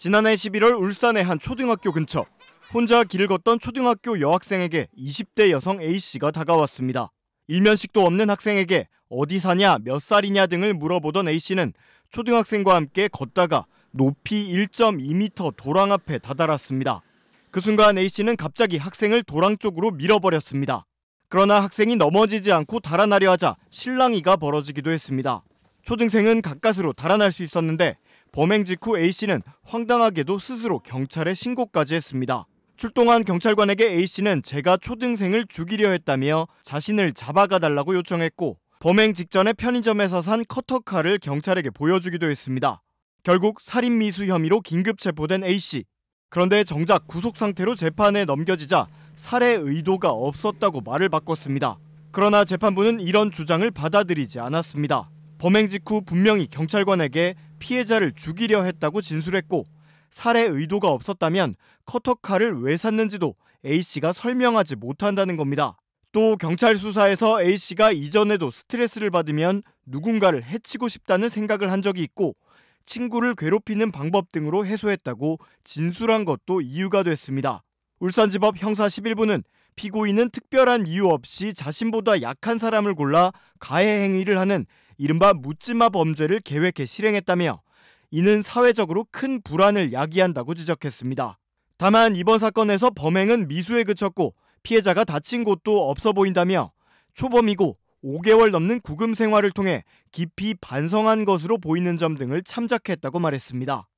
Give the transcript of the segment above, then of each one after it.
지난해 11월 울산의 한 초등학교 근처 혼자 길을 걷던 초등학교 여학생에게 20대 여성 A씨가 다가왔습니다. 일면식도 없는 학생에게 어디 사냐, 몇 살이냐 등을 물어보던 A씨는 초등학생과 함께 걷다가 높이 1.2m 도랑 앞에 다다랐습니다. 그 순간 A씨는 갑자기 학생을 도랑 쪽으로 밀어버렸습니다. 그러나 학생이 넘어지지 않고 달아나려 하자 실랑이가 벌어지기도 했습니다. 초등생은 가까스로 달아날 수 있었는데 범행 직후 A씨는 황당하게도 스스로 경찰에 신고까지 했습니다. 출동한 경찰관에게 A씨는 제가 초등생을 죽이려 했다며 자신을 잡아가달라고 요청했고 범행 직전에 편의점에서 산 커터칼을 경찰에게 보여주기도 했습니다. 결국 살인미수 혐의로 긴급 체포된 A씨. 그런데 정작 구속 상태로 재판에 넘겨지자 살해 의도가 없었다고 말을 바꿨습니다. 그러나 재판부는 이런 주장을 받아들이지 않았습니다. 범행 직후 분명히 경찰관에게 피해자를 죽이려 했다고 진술했고 살해 의도가 없었다면 커터칼을 왜 샀는지도 A씨가 설명하지 못한다는 겁니다. 또 경찰 수사에서 A씨가 이전에도 스트레스를 받으면 누군가를 해치고 싶다는 생각을 한 적이 있고 친구를 괴롭히는 방법 등으로 해소했다고 진술한 것도 이유가 됐습니다. 울산지법 형사 11부는 피고인은 특별한 이유 없이 자신보다 약한 사람을 골라 가해 행위를 하는 이른바 묻지마 범죄를 계획해 실행했다며 이는 사회적으로 큰 불안을 야기한다고 지적했습니다. 다만 이번 사건에서 범행은 미수에 그쳤고 피해자가 다친 곳도 없어 보인다며 초범이고 5개월 넘는 구금 생활을 통해 깊이 반성한 것으로 보이는 점 등을 참작했다고 말했습니다.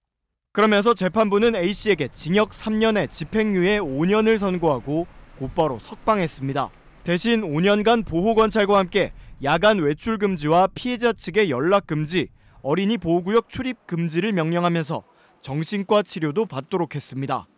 그러면서 재판부는 A씨에게 징역 3년에 집행유예 5년을 선고하고 곧바로 석방했습니다. 대신 5년간 보호관찰과 함께 야간 외출 금지와 피해자 측의 연락 금지, 어린이 보호구역 출입 금지를 명령하면서 정신과 치료도 받도록 했습니다.